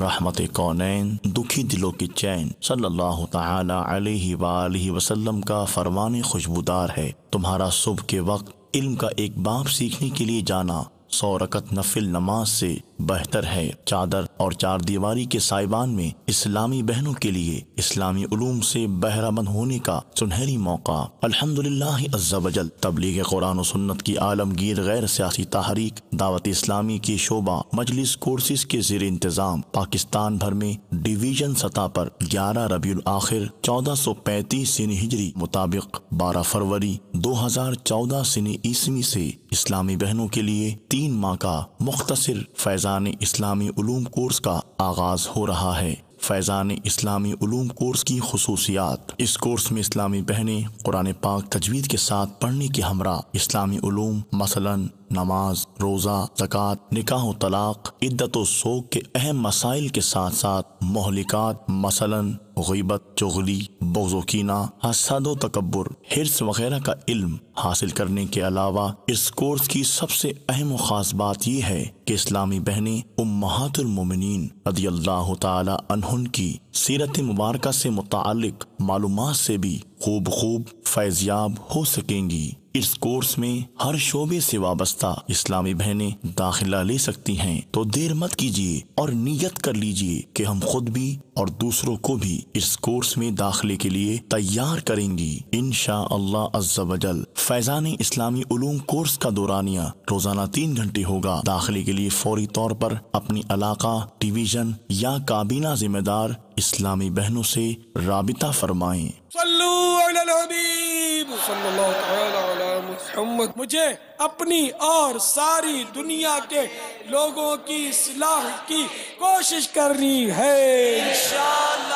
رحمت کونین دکھی دلوں کی چین صلی اللہ تعالی علیہ وآلہ وسلم کا فرمان خوشبودار ہے تمہارا صبح کے وقت علم کا ایک باپ سیکھنے کے لیے جانا سو رکت نفل نماز سے بہتر ہے چادر اور چار دیواری کے سائبان میں اسلامی بہنوں کے لیے اسلامی علوم سے بہرہ مند ہونے کا سنہری موقع الحمدللہ عز و جل تبلیغ قرآن و سنت کی عالمگیر غیر سیاسی تحریک دعوت اسلامی کی شعبہ مجلس کورسز کے زیر انتظام پاکستان بھر میں ڈویژن سطح پر گیارہ ربیع الاخر چودہ سو پینتیس سن ہجری مطابق بارہ فروری دو ہزار چودہ سن عیسوی سے اسلامی بہنوں کے لیے تین ماہ کا مختصر فیضان فیضان اسلامی علوم کورس کا آغاز ہو رہا ہے فیضان اسلامی علوم کورس کی خصوصیات اس کورس میں اسلامی بہنیں قرآن پاک تجوید کے ساتھ پڑھنے کے ہمراہ اسلامی علوم مثلاً نماز روزہ زکوٰۃ نکاح و طلاق عدت و سوگ کے اہم مسائل کے ساتھ ساتھ مہلکات مثلا غیبت چغلی بغض و کینہ حسد و تکبر حرص وغیرہ کا علم حاصل کرنے کے علاوہ اس کورس کی سب سے اہم و خاص بات یہ ہے کہ اسلامی بہنیں ام مہات رضی اللہ تعالی عنہ کی سیرت مبارکہ سے متعلق معلومات سے بھی خوب خوب فیضیاب ہو سکیں گی اس کورس میں ہر شعبے سے وابستہ اسلامی بہنیں داخلہ لے سکتی ہیں تو دیر مت کیجیے اور نیت کر لیجیے کہ ہم خود بھی اور دوسروں کو بھی اس کورس میں داخلے کے لیے تیار کریں گی عز و جل فیضان اسلامی علوم کورس کا دورانیہ روزانہ تین گھنٹے ہوگا داخلے کے لیے فوری طور پر اپنی علاقہ ڈویژن یا کابینہ ذمہ دار اسلامی بہنوں سے رابطہ فرمائیں صلو علی الحبیب اللہ تعالی محمد مجھے اپنی اور ساری دنیا کے لوگوں کی صلاح کی کوشش کرنی ہے انشاءاللہ